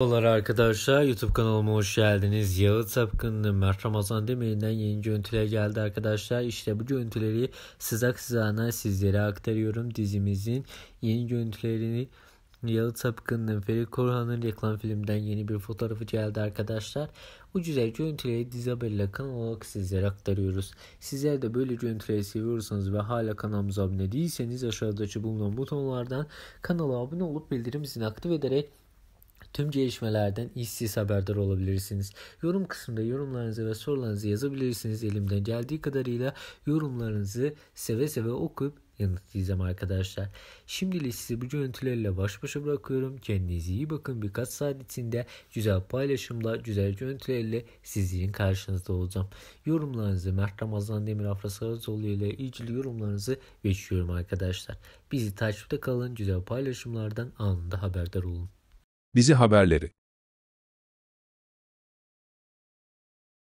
Merhabalar arkadaşlar YouTube kanalıma hoş geldiniz. Yağıt Sapkın'ın Mert Ramazan Demir'den yeni görüntüler geldi arkadaşlar. İşte bu görüntüleri sıcak sıcağına sizlere aktarıyorum. Dizimizin yeni görüntülerini Yalı Sapkın'ın Ferit Korhan'ın reklam filmden yeni bir fotoğrafı geldi arkadaşlar. Bu güzel görüntüleri dizi haberle kanal olarak sizlere aktarıyoruz. Sizler de böyle görüntüleri seviyorsanız ve hala kanalımıza abone değilseniz aşağıdaki bulunan butonlardan kanala abone olup bildirim zilini aktif ederek Tüm gelişmelerden işsiz haberdar olabilirsiniz. Yorum kısmında yorumlarınızı ve sorularınızı yazabilirsiniz. Elimden geldiği kadarıyla yorumlarınızı seve seve okuyup yanıtlayacağım arkadaşlar. Şimdilik sizi bu görüntülerle baş başa bırakıyorum. Kendinize iyi bakın. Birkaç saat içinde güzel paylaşımla, güzel görüntülerle sizlerin karşınızda olacağım. Yorumlarınızı Mert Ramazan Demir Afra Sarızoğlu ile ilgili yorumlarınızı geçiyorum arkadaşlar. Bizi takipte kalın. Güzel paylaşımlardan anında haberdar olun. Bizi haberleri